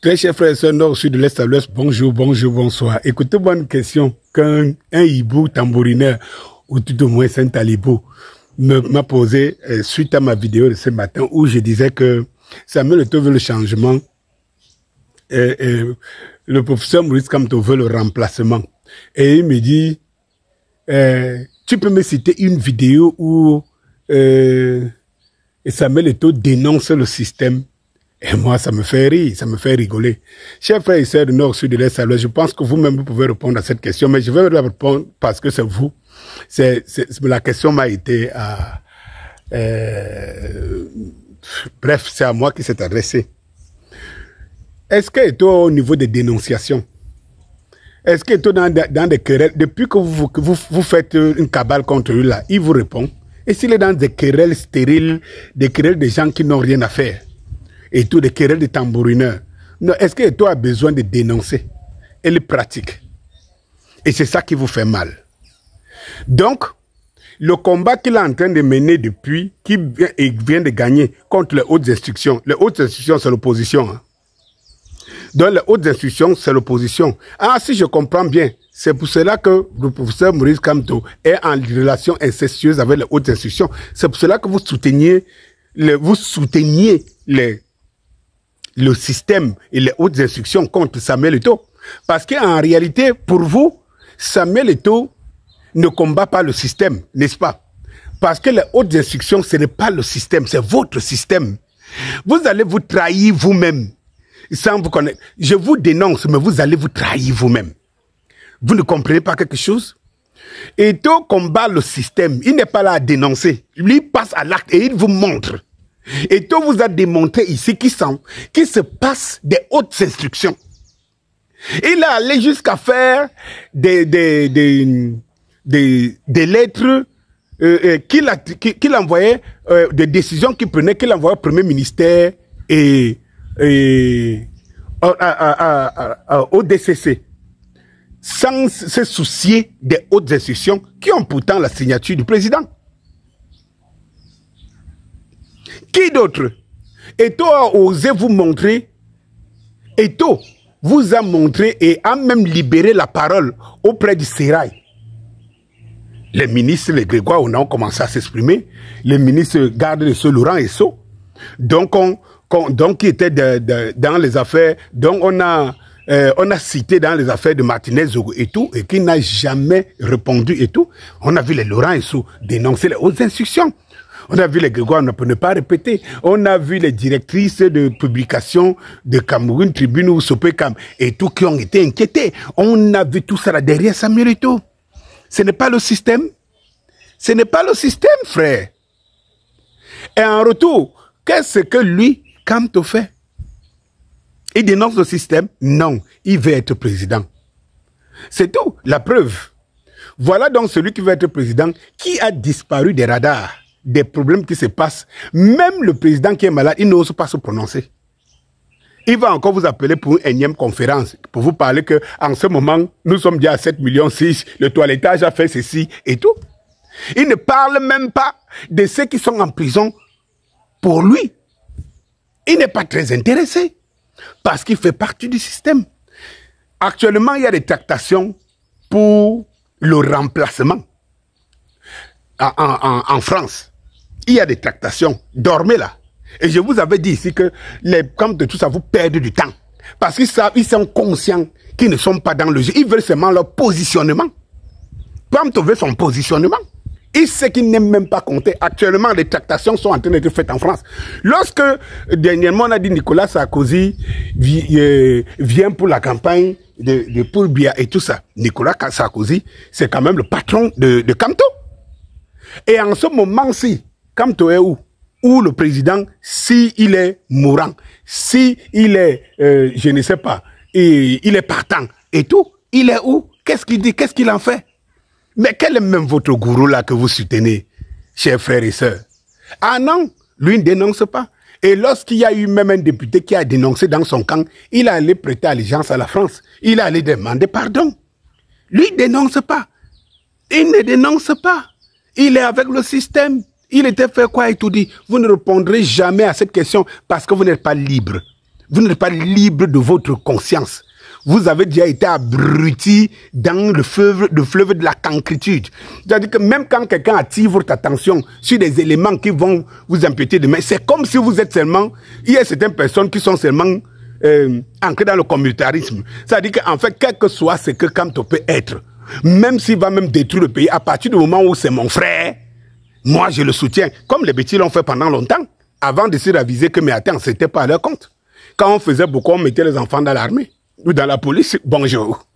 Très chers frères et sœurs nord, sud, l'est à l'ouest, bonjour, bonjour, bonsoir. Écoutez-moi une question qu'un un hibou tambourineur, ou tout au moins un talibou, m'a posé euh, suite à ma vidéo de ce matin où je disais que Samuel Eto'o veut le changement et, euh, euh, le professeur Maurice Kamto veut le remplacement. Et il me dit, tu peux me citer une vidéo où euh, Samuel Eto'o dénonce le système et moi, ça me fait rire, ça me fait rigoler. Chers frères et sœurs du Nord, Sud, de l'Est, je pense que vous-même, vous pouvez répondre à cette question, mais je vais la répondre parce que c'est vous. C'est, la question m'a été à... Euh, euh, bref, c'est à moi qui s'est adressé. Est-ce que est au niveau des dénonciations Est-ce que est dans, des querelles Depuis que vous, vous, faites une cabale contre lui, là, il vous répond. Et s'il est dans des querelles stériles, des querelles de gens qui n'ont rien à faire et tout, des querelles de tambourineurs. Non, est-ce que toi as besoin de dénoncer Elle pratique. Et c'est ça qui vous fait mal. Donc, le combat qu'il est en train de mener depuis, qui vient de gagner contre les hautes institutions. Les hautes institutions, c'est l'opposition. Hein. Donc, les hautes institutions, c'est l'opposition. Ah, si je comprends bien, c'est pour cela que le professeur Maurice Camto est en relation incestueuse avec les hautes institutions. C'est pour cela que vous souteniez, vous souteniez les le système et les hautes instructions contre Samuel Eto, Parce qu'en réalité, pour vous, Samuel Eto ne combat pas le système, n'est-ce pas Parce que les hautes instructions, ce n'est pas le système, c'est votre système. Vous allez vous trahir vous-même sans vous connaître. Je vous dénonce, mais vous allez vous trahir vous-même. Vous ne comprenez pas quelque chose Eto combat le système. Il n'est pas là à dénoncer. Lui passe à l'acte et il vous montre. Et tout vous a démontré ici qu'il se passe des hautes instructions. Il a allé jusqu'à faire des, des, des, des, lettres euh, euh qu'il envoyait, euh, des décisions qu'il prenait, qu'il envoyait au Premier ministère et, au DCC, sans se soucier des hautes instructions qui ont pourtant la signature du président. Qui d'autre Eto a osé vous montrer, Eto vous a montré et a même libéré la parole auprès du Sérail. Les ministres, les Grégois, on a commencé à s'exprimer. Les ministres gardent de ce Laurent et Donc, on, donc qui était dans les affaires, donc on a, euh, on a cité dans les affaires de Martinez et tout, et qui n'a jamais répondu et tout. On a vu les Laurent et dénoncer les hautes instructions. On a vu les Grégoire, on ne pas répéter. On a vu les directrices de publication de Cameroun Tribune ou Kam et tout qui ont été inquiétés. On a vu tout ça derrière Samuel Ce n'est pas le système. Ce n'est pas le système, frère. Et en retour, qu'est-ce que lui, Kamto fait Il dénonce le système Non, il veut être président. C'est tout, la preuve. Voilà donc celui qui veut être président qui a disparu des radars des problèmes qui se passent. Même le président qui est malade, il n'ose pas se prononcer. Il va encore vous appeler pour une énième conférence, pour vous parler que, en ce moment, nous sommes déjà à 7 millions 6, le toilettage a fait ceci et tout. Il ne parle même pas de ceux qui sont en prison pour lui. Il n'est pas très intéressé parce qu'il fait partie du système. Actuellement, il y a des tractations pour le remplacement en, France, il y a des tractations. Dormez là. Et je vous avais dit ici que les camps de tout ça vous perdez du temps. Parce qu'ils savent, ils sont conscients qu'ils ne sont pas dans le jeu. Ils veulent seulement leur positionnement. Camto veut son positionnement. Il sait qu'ils n'aime même pas compter. Actuellement, les tractations sont en train d'être faites en France. Lorsque, dernièrement, on a dit Nicolas Sarkozy euh, vient pour la campagne de, de Pourbia et tout ça. Nicolas Sarkozy, c'est quand même le patron de, de Camto. Et en ce moment-ci, comme est où Où le président, s'il est mourant, s'il est, euh, je ne sais pas, et, il est partant et tout, il est où Qu'est-ce qu'il dit Qu'est-ce qu'il en fait Mais quel est même votre gourou là que vous soutenez, chers frères et sœurs Ah non, lui ne dénonce pas. Et lorsqu'il y a eu même un député qui a dénoncé dans son camp, il a allé prêter allégeance à la France. Il est allé demander pardon. Lui ne dénonce pas. Il ne dénonce pas. Il est avec le système. Il était fait quoi Il tout dit, vous ne répondrez jamais à cette question parce que vous n'êtes pas libre. Vous n'êtes pas libre de votre conscience. Vous avez déjà été abruti dans le fleuve, de la cancritude. C'est-à-dire que même quand quelqu'un attire votre attention sur des éléments qui vont vous de demain, c'est comme si vous êtes seulement... Il y a certaines personnes qui sont seulement euh, ancrées dans le communautarisme. C'est-à-dire qu'en fait, quel que soit ce que tu peut être, même s'il va même détruire le pays, à partir du moment où c'est mon frère, moi je le soutiens, comme les bêtises l'ont fait pendant longtemps, avant de se raviser que, mes attentes c'était pas à leur compte. Quand on faisait beaucoup, on mettait les enfants dans l'armée ou dans la police. Bonjour.